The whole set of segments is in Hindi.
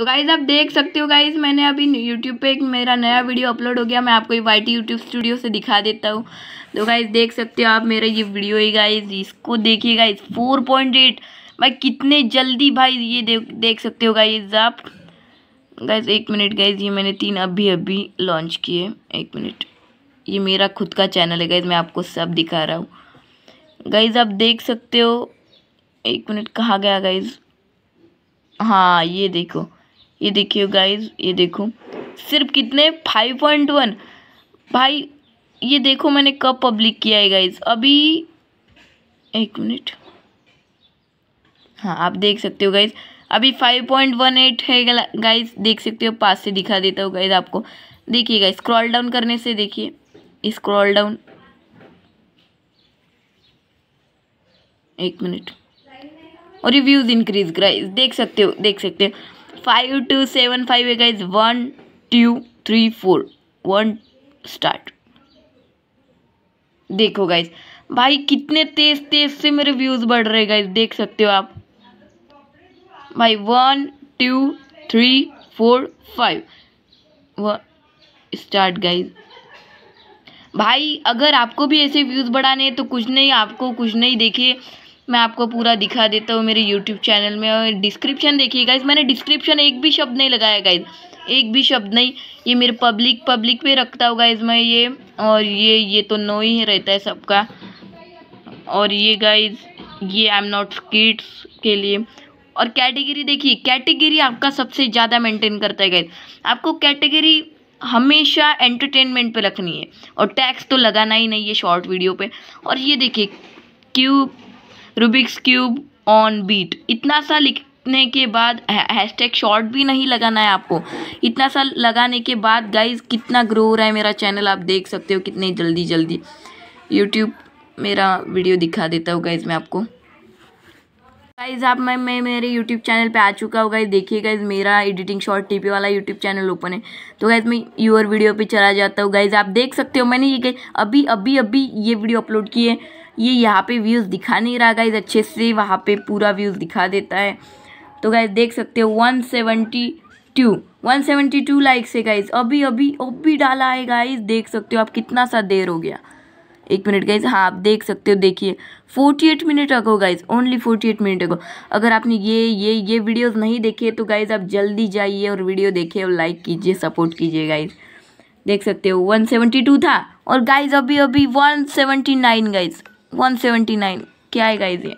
तो गाइज़ आप देख सकते हो गाइज़ मैंने अभी यूट्यूब पे एक मेरा नया वीडियो अपलोड हो गया मैं आपको वाई टी यूट्यूब स्टूडियो से दिखा देता हूँ तो गाइज़ देख सकते हो आप मेरा ये वीडियो है गाइज़ इसको देखिए गाइज़ फोर पॉइंट एट भाई कितने जल्दी भाई ये दे, देख सकते हो गाइज़ आप गाइज़ एक मिनट गाइज़ ये मैंने तीन अभी अभी लॉन्च किए एक मिनट ये मेरा खुद का चैनल है गाइज़ मैं आपको सब दिखा रहा हूँ गाइज़ आप देख सकते हो एक मिनट कहाँ गया गाइज़ हाँ ये देखो ये देखिए गाइज ये देखो सिर्फ कितने फाइव पॉइंट वन भाई ये देखो मैंने कब पब्लिक किया है गाइज अभी एक मिनट हाँ आप देख सकते हो गाइज अभी फाइव पॉइंट वन एट है गाइज देख सकते हो पास से दिखा देता हूँ गाइज आपको देखिए गाइज स्क्रॉल डाउन करने से देखिए स्क्रॉल डाउन एक मिनट और ये व्यूज़ इंक्रीज गाइज देख सकते हो देख सकते हो फाइव टू सेवन फाइव है guys one two three four one start देखो गाइज भाई कितने तेज तेज से मेरे व्यूज बढ़ रहे गाइज देख सकते हो आप भाई one two three four five start guys भाई अगर आपको भी ऐसे व्यूज़ बढ़ाने हैं तो कुछ नहीं आपको कुछ नहीं देखिए मैं आपको पूरा दिखा देता हूँ मेरे यूट्यूब चैनल में और डिस्क्रिप्शन देखिए गाइज मैंने डिस्क्रिप्शन एक भी शब्द नहीं लगाया गाइज एक भी शब्द नहीं ये मेरे पब्लिक पब्लिक पे रखता हूँ गाइज मैं ये और ये ये तो नो ही रहता है सबका और ये गाइज ये आई एम नॉट किड्स के लिए और कैटेगरी देखिए कैटेगरी आपका सबसे ज़्यादा मेंटेन करता है गाइज आपको कैटेगरी हमेशा एंटरटेनमेंट पे रखनी है और टैक्स तो लगाना ही नहीं है शॉर्ट वीडियो पे और ये देखिए क्यों रूबिक्स क्यूब ऑन बीट इतना सा लिख लिखने के बाद हैश टैग शॉर्ट भी नहीं लगाना है आपको इतना सा लगाने के बाद गाइज कितना ग्रो हो रहा है मेरा चैनल आप देख सकते हो कितने जल्दी जल्दी यूट्यूब मेरा वीडियो दिखा देता हूँ गाइज मैं आपको गाइज आप मैं मैं मेरे यूट्यूब चैनल पे आ चुका हूँ गाइज देखिए गाइज मेरा एडिटिंग शॉर्ट टीपी वाला यूट्यूब चैनल ओपन है तो गाइज मैं यूर वीडियो पे चला जाता हूँ गाइज आप देख सकते हो मैंने ये अभी अभी अभी ये वीडियो अपलोड की है ये यहाँ पे व्यूज़ दिखा नहीं रहा गाइज अच्छे से वहाँ पे पूरा व्यूज़ दिखा देता है तो गाइज देख सकते हो one seventy two one seventy two likes है गाइज अभी अभी अभी डाला है गाइज देख सकते हो आप कितना सा देर हो गया एक मिनट गाइज हाँ आप देख सकते हो देखिए forty eight minute ago guys only forty eight minute ago अगर आपने ये ये ये वीडियोस नहीं देखे तो गाइज आप जल्दी जाइए और वीडियो देखिए और लाइक कीजिए सपोर्ट कीजिए गाइज देख सकते हो वन सेवेंटी टू था और गाइज अभी अभी one seventy nine guys one seventy nine क्या है गाइज ये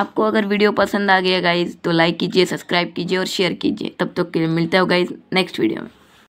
आपको अगर वीडियो पसंद आ गया गाइज तो लाइक कीजिए सब्सक्राइब कीजिए और शेयर कीजिए तब तक तो के लिए मिलता हो गाइज नेक्स्ट वीडियो में